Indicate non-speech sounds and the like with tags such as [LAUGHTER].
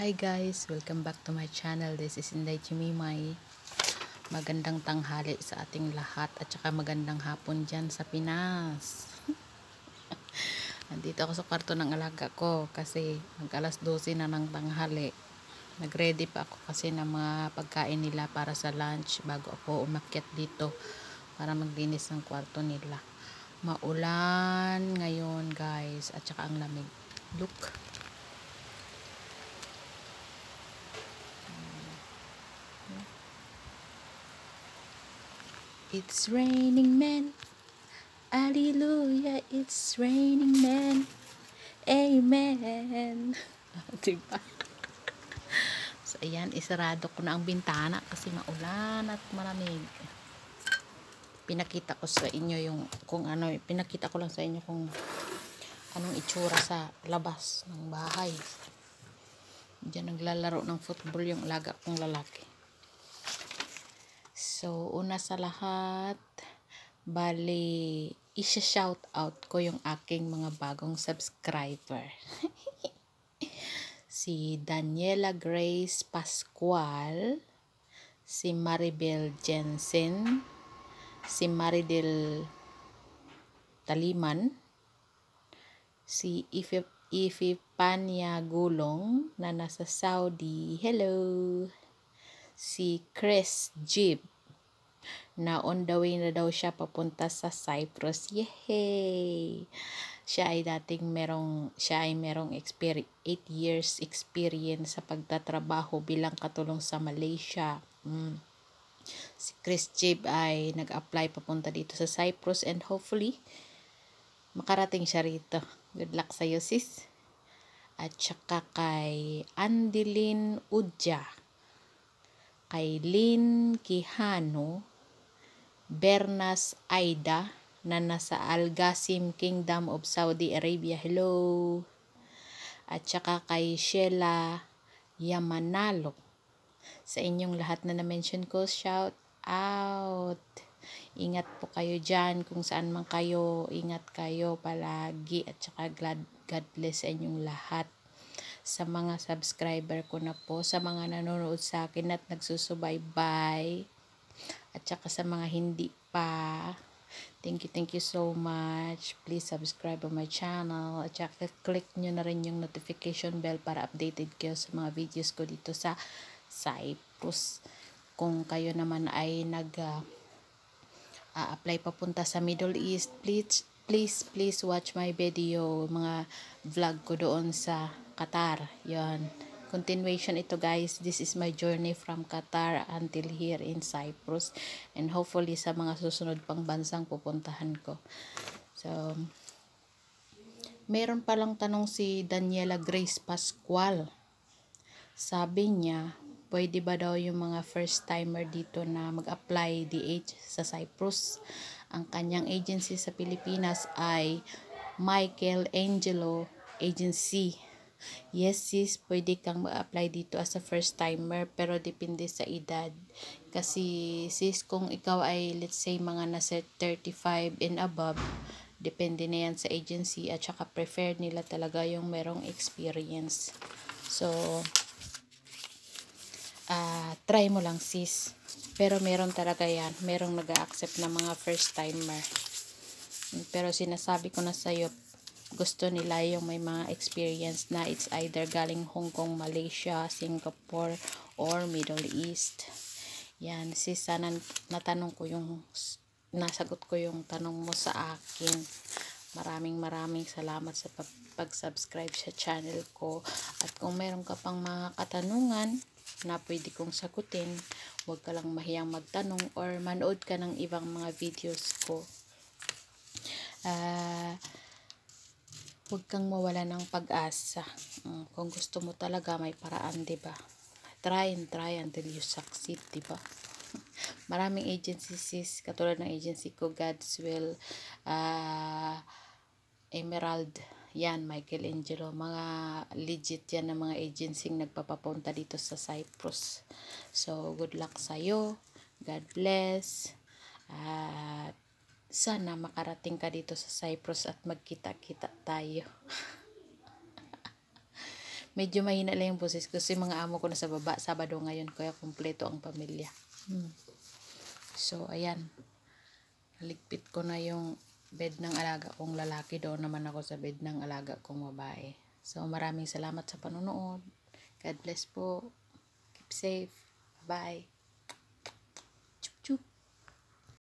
Hi guys! Welcome back to my channel. This is Inday Chimimay. Magandang tanghali sa ating lahat at saka magandang hapon dyan sa Pinas. [LAUGHS] Nandito ako sa kwarto ng alaga ko kasi mag alas 12 na ng tanghali. Nagready pa ako kasi ng mga pagkain nila para sa lunch bago ako umakyat dito para maglinis ng kwarto nila. Maulan ngayon guys at saka ang lamig. Look! It's raining men. Hallelujah, it's raining men. Amen. [LAUGHS] diba? So, ayan, isarado ko na ang bintana kasi maulan at malamig. Pinakita ko sa inyo yung, kung ano, pinakita ko lang sa inyo kung anong itsura sa labas ng bahay. Diyan naglalaro ng football yung alaga kong lalaki. So, una sa lahat, bali, isa-shout out ko yung aking mga bagong subscriber. [LAUGHS] si Daniela Grace Pascual, si Maribel Jensen, si Maridel Taliman, si Ife, Ife Pania Gulong na nasa Saudi. Hello! Si Chris Jeep na on the way na daw siya papunta sa Cyprus. Yay! Siya ay dating merong, siya ay merong 8 years experience sa pagtatrabaho bilang katulong sa Malaysia. Mm. Si Chris Jib ay nag-apply papunta dito sa Cyprus and hopefully makarating siya rito. Good luck sa iyo sis. At saka kay Andelin Udja, kay Lynn Quijano, Bernas Aida na nasa Al Ghassim Kingdom of Saudi Arabia. Hello! At saka kay Sheila Yamanalo. Sa inyong lahat na na-mention ko, shout out! Ingat po kayo dyan kung saan man kayo. Ingat kayo palagi at saka glad, God bless sa inyong lahat sa mga subscriber ko na po, sa mga nanonood sa akin at nagsusubaybay. bye at saka sa mga hindi pa thank you thank you so much please subscribe on my channel at saka click nyo na rin yung notification bell para updated kayo sa mga videos ko dito sa Cyprus kung kayo naman ay nag uh, uh, apply papunta sa Middle East please please please watch my video mga vlog ko doon sa Qatar yon continuation ito guys this is my journey from Qatar until here in Cyprus and hopefully sa mga susunod pang bansang pupuntahan ko so meron palang tanong si Daniela Grace Pascual sabi niya pwede ba daw yung mga first timer dito na mag-apply DH sa Cyprus ang kanyang agency sa Pilipinas ay Michael Angelo Agency Yes sis, pwede kang ma-apply dito as a first timer pero depende sa edad. Kasi sis, kung ikaw ay let's say mga nasa 35 and above, depende na yan sa agency at saka preferred nila talaga yung merong experience. So, uh, try mo lang sis. Pero meron talaga yan. Merong nag-accept ng mga first timer. Pero sinasabi ko na sa'yo, gusto nila yung may mga experience na it's either galing Hong Kong, Malaysia, Singapore, or Middle East. Yan, si sana natanong ko yung, nasagot ko yung tanong mo sa akin. Maraming maraming salamat sa pag-subscribe sa channel ko. At kung meron ka pang mga katanungan na pwede kong sagutin, huwag ka lang mahiyang magtanong or manood ka ng ibang mga videos ko. Ah... Uh, huwag kang mawala ng pag-asa. Mm, kung gusto mo talaga, may paraan, ba diba? Try and try until you succeed, ba diba? [LAUGHS] Maraming agencies, katulad ng agency ko, God's Will, uh, ah, Emerald, yan, Michael Angelo, mga legit yan na mga agency nagpapapunta dito sa Cyprus. So, good luck sa'yo. God bless. Uh, sana makarating ka dito sa Cyprus at magkita-kita tayo. [LAUGHS] Medyo mahina lang yung boses ko kasi mga amo ko na sa baba. Sabado ngayon kaya kumpleto ang pamilya. Hmm. So, ayan. Ligpit ko na yung bed ng alaga kong lalaki. Doon naman ako sa bed ng alaga kong babae. So, maraming salamat sa panonood. God bless po. Keep safe. bye